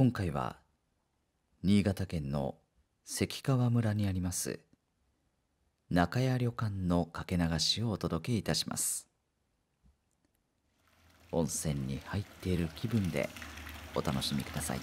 今回は新潟県の関川村にあります中屋旅館のかけ流しをお届けいたします温泉に入っている気分でお楽しみください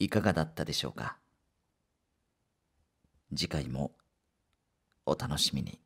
いかがだったでしょうか次回もお楽しみに。